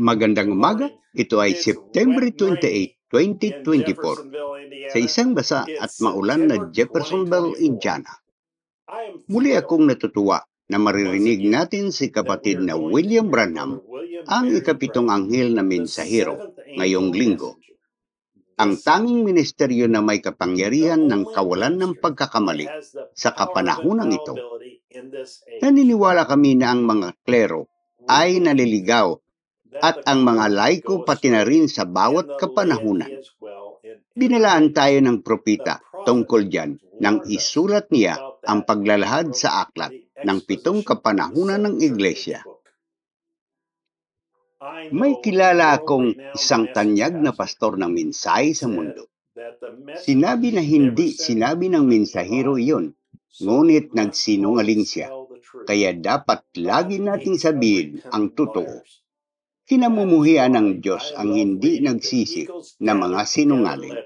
Magandang umaga. Ito ay September 28, 2024, sa isang basa at maulan na Jeffersonville, Indiana. Muli akong natutuwa na maririnig natin si kapatid na William Branham, ang ikapitong anghel na mensahero ngayong linggo. Ang tanging ministeryo na may kapangyarihan ng kawalan ng pagkakamali sa kapanahonang ito. Naniniwala kami na ang mga klero ay naliligaw at ang mga laiko pati na rin sa bawat kapanahunan. Binalaan tayo ng propita tungkol dyan nang isulat niya ang paglalahad sa aklat ng pitong kapanahunan ng Iglesia. May kilala akong isang tanyag na pastor ng minsay sa mundo. Sinabi na hindi sinabi ng minsahiro iyon, ngunit nagsinungaling siya. Kaya dapat lagi nating sabihin ang totoo kinamumuhian ng Diyos ang hindi nagsisik na mga sinungaling.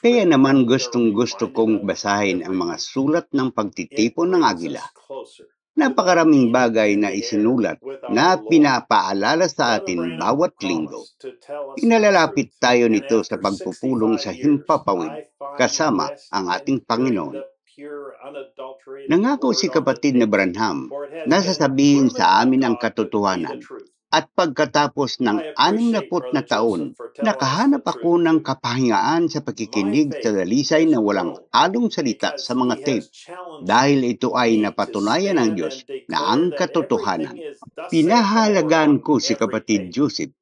Kaya naman gustong gusto kong basahin ang mga sulat ng pagtitipon ng agila. Napakaraming bagay na isinulat na pinapaalala sa atin bawat linggo. Inalalapit tayo nito sa pagpupulong sa himpapawid kasama ang ating Panginoon. Nangako si kapatid na Branham na sasabihin sa amin ang katotohanan at pagkatapos ng anim na put na taon, nakahanap ako ng kapahingaan sa pakikinig sa dalisay na walang along salita sa mga tape dahil ito ay napatunayan ng Diyos na ang katotohanan. Pinahalagaan ko si kapatid Joseph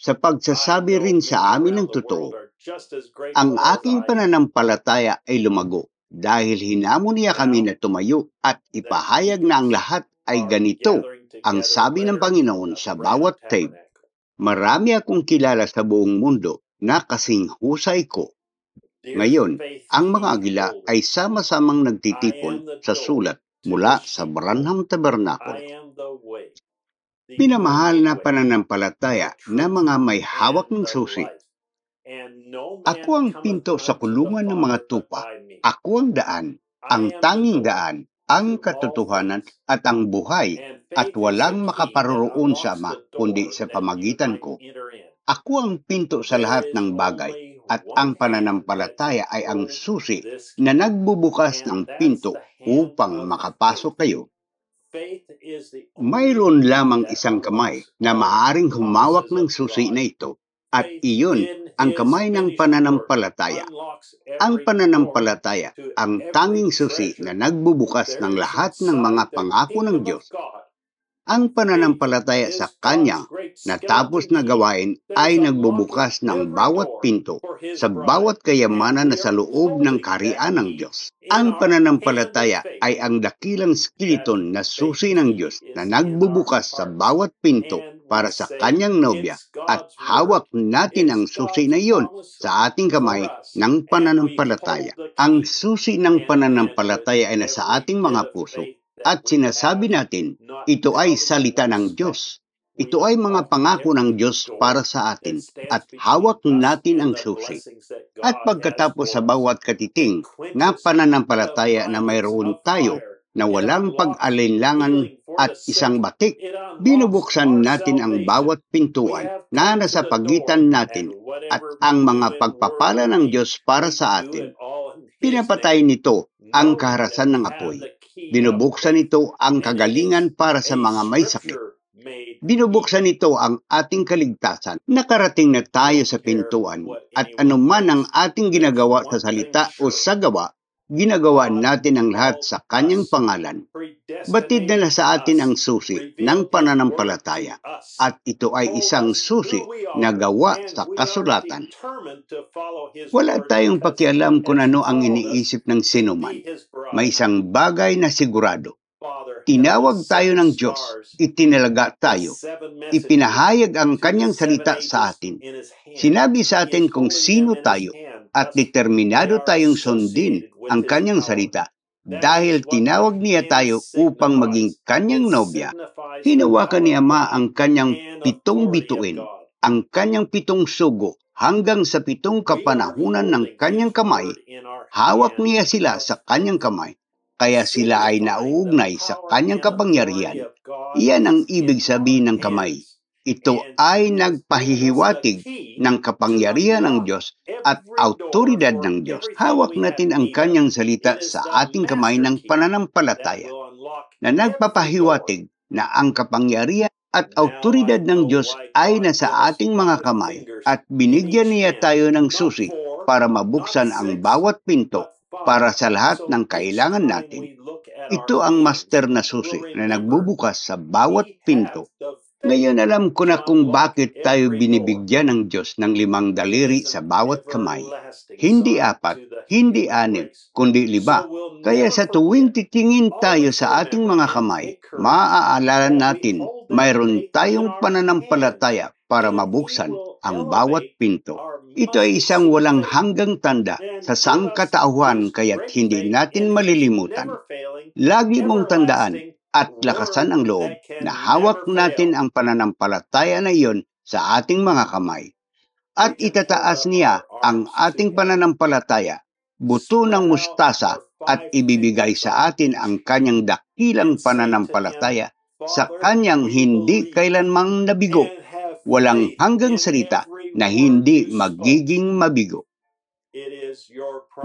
sa pagsasabi rin sa amin ng totoo. Ang aking pananampalataya ay lumago dahil hinamon niya kami na tumayo at ipahayag na ang lahat ay ganito ang sabi ng Panginoon sa bawat tape. Marami akong kilala sa buong mundo na kasing husay ko. Ngayon, ang mga agila ay sama-samang nagtitipon sa sulat mula sa Branham Tabernacle. Pinamahal na pananampalataya na mga may hawak ng susi. Ako ang pinto sa kulungan ng mga tupa ako ang daan, ang tanging daan, ang katotohanan at ang buhay at walang makaparoroon sa Ama kundi sa pamagitan ko. Ako ang pinto sa lahat ng bagay at ang pananampalataya ay ang susi na nagbubukas ng pinto upang makapasok kayo. Mayroon lamang isang kamay na maaring humawak ng susi na ito at iyon ang kamay ng pananampalataya. Ang pananampalataya ang tanging susi na nagbubukas ng lahat ng mga pangako ng Diyos. Ang pananampalataya sa Kanya na tapos na gawain ay nagbubukas ng bawat pinto sa bawat kayamanan na sa loob ng karian ng Diyos. Ang pananampalataya ay ang dakilang skeleton na susi ng Diyos na nagbubukas sa bawat pinto para sa kanyang nobya at hawak natin ang susi na iyon sa ating kamay ng pananampalataya. Ang susi ng pananampalataya ay nasa ating mga puso at sinasabi natin ito ay salita ng Diyos. Ito ay mga pangako ng Diyos para sa atin at hawak natin ang susi. At pagkatapos sa bawat katiting na pananampalataya na mayroon tayo na walang pag-alinlangan at isang batik, binubuksan natin ang bawat pintuan na nasa pagitan natin at ang mga pagpapala ng Diyos para sa atin. Pinapatay nito ang kaharasan ng apoy. Binubuksan nito ang kagalingan para sa mga may sakit. Binubuksan nito ang ating kaligtasan. Nakarating na tayo sa pintuan at anuman ang ating ginagawa sa salita o sa gawa, ginagawa natin ang lahat sa kanyang pangalan. Batid na sa atin ang susi ng pananampalataya at ito ay isang susi na gawa sa kasulatan. Wala tayong pakialam kung ano ang iniisip ng sinuman. May isang bagay na sigurado. Tinawag tayo ng Diyos, itinalaga tayo, ipinahayag ang kanyang salita sa atin. Sinabi sa atin kung sino tayo at determinado tayong sundin ang kanyang salita dahil tinawag niya tayo upang maging kanyang nobya, hinawakan ni Ama ang kanyang pitong bituin, ang kanyang pitong sugo, hanggang sa pitong kapanahunan ng kanyang kamay, hawak niya sila sa kanyang kamay, kaya sila ay nauugnay sa kanyang kapangyarihan. Iyan ang ibig sabihin ng kamay. Ito ay nagpahihiwatig ng kapangyarihan ng Diyos at autoridad ng Diyos. Hawak natin ang kanyang salita sa ating kamay ng pananampalataya na nagpapahiwatig na ang kapangyarihan at autoridad ng Diyos ay nasa ating mga kamay at binigyan niya tayo ng susi para mabuksan ang bawat pinto para sa lahat ng kailangan natin. Ito ang master na susi na nagbubukas sa bawat pinto ngayon alam ko na kung bakit tayo binibigyan ng Diyos ng limang daliri sa bawat kamay. Hindi apat, hindi anim, kundi lima. Kaya sa tuwing titingin tayo sa ating mga kamay, maaalala natin mayroon tayong pananampalataya para mabuksan ang bawat pinto. Ito ay isang walang hanggang tanda sa sangkatauhan kaya't hindi natin malilimutan. Lagi mong tandaan at lakasan ang loob na hawak natin ang pananampalataya na iyon sa ating mga kamay. At itataas niya ang ating pananampalataya, buto ng mustasa at ibibigay sa atin ang kanyang dakilang pananampalataya sa kanyang hindi kailanmang nabigo, walang hanggang salita na hindi magiging mabigo.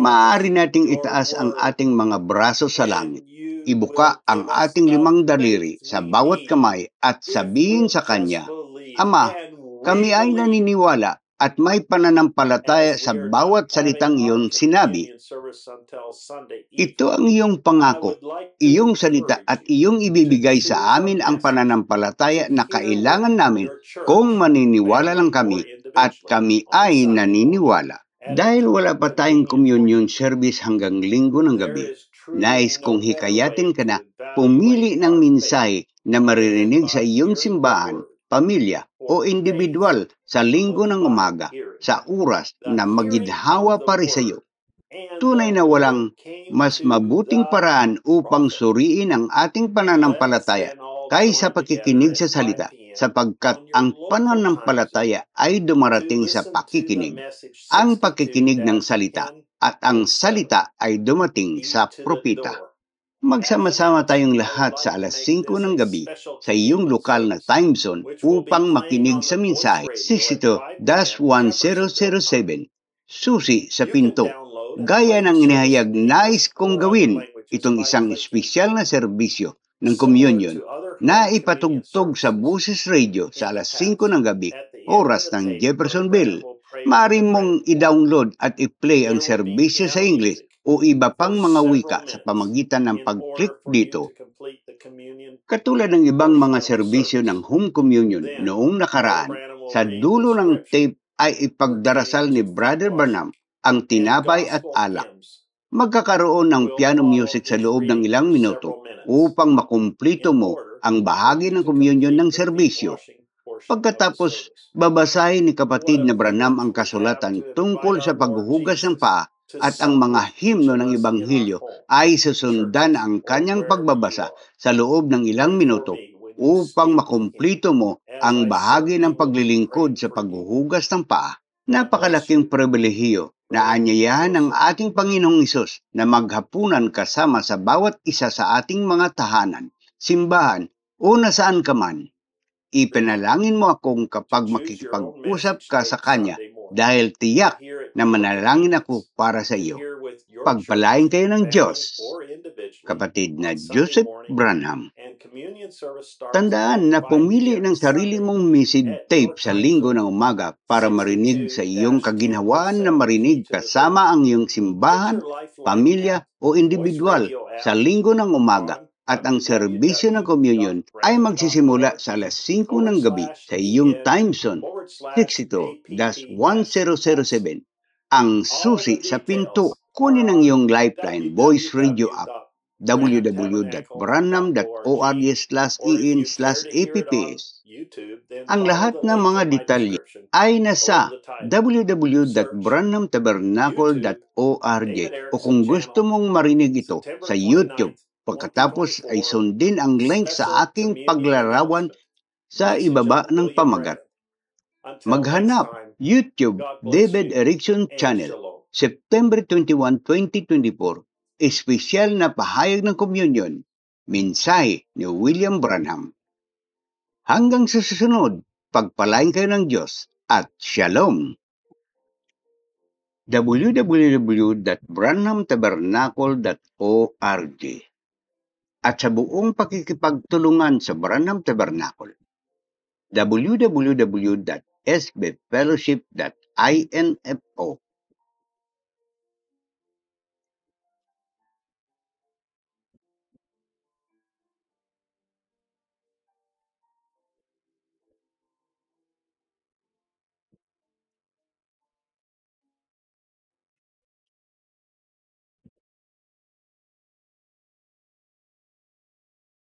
Maaari nating itaas ang ating mga braso sa langit ibuka ang ating limang daliri sa bawat kamay at sabihin sa Kanya, Ama, kami ay naniniwala at may pananampalataya sa bawat salitang iyon sinabi. Ito ang iyong pangako, iyong salita at iyong ibibigay sa amin ang pananampalataya na kailangan namin kung maniniwala lang kami at kami ay naniniwala. Dahil wala pa tayong communion service hanggang linggo ng gabi, Nais kong hikayatin ka na pumili ng minsay na maririnig sa iyong simbahan, pamilya o individual sa linggo ng umaga sa oras na magidhawa pa rin sa iyo. Tunay na walang mas mabuting paraan upang suriin ang ating pananampalataya kaysa pakikinig sa salita sapagkat ang pananampalataya ay dumarating sa pakikinig. Ang pakikinig ng salita at ang salita ay dumating sa propita. Magsama-sama tayong lahat sa alas 5 ng gabi sa iyong lokal na time zone upang makinig sa mensahe 62-1007 Susi sa Pinto. Gaya ng inihayag nais kong gawin itong isang espesyal na serbisyo ng communion na ipatugtog sa Buses Radio sa alas 5 ng gabi, oras ng Jeffersonville maaari mong i-download at i-play ang serbisyo sa English o iba pang mga wika sa pamagitan ng pag-click dito. Katulad ng ibang mga serbisyo ng Home Communion noong nakaraan, sa dulo ng tape ay ipagdarasal ni Brother Barnum ang tinapay at alak. Magkakaroon ng piano music sa loob ng ilang minuto upang makumplito mo ang bahagi ng communion ng serbisyo Pagkatapos, babasahin ni kapatid na Branham ang kasulatan tungkol sa paghuhugas ng paa at ang mga himno ng Ibanghilyo ay susundan ang kanyang pagbabasa sa loob ng ilang minuto upang makumplito mo ang bahagi ng paglilingkod sa paghuhugas ng paa. Napakalaking pribilehiyo na anyayahan ng ating Panginoong Isos na maghapunan kasama sa bawat isa sa ating mga tahanan, simbahan o nasaan ka man. Ipanalangin mo akong kapag makikipag-usap ka sa Kanya dahil tiyak na manalangin ako para sa iyo. Pagpalain kayo ng Diyos, kapatid na Joseph Branham. Tandaan na pumili ng sarili mong message tape sa linggo ng umaga para marinig sa iyong kaginhawaan na marinig kasama ang iyong simbahan, pamilya o individual sa linggo ng umaga at ang serbisyo ng communion ay magsisimula sa alas 5 ng gabi sa iyong time zone 62-1007 ang susi sa pinto. Kunin ang iyong Lifeline Voice Radio app www.branam.org slash in e slash apps. Ang lahat ng mga detalye ay nasa www.branamtabernacle.org o kung gusto mong marinig ito sa YouTube Pagkatapos ay sundin ang link sa aking paglararawan sa ibaba ng pamagat. Maghanap YouTube David Erickson Channel, September 21, 2024, espesyal na pahayag ng communion, mensahe ni William Branham. Hanggang sa susunod, pagpalain kayo ng Diyos at Shalom! www.branhamtabernacle.org at sa buong pakikipagtulungan sa Branham Tabernacle. www.sbfellowship.info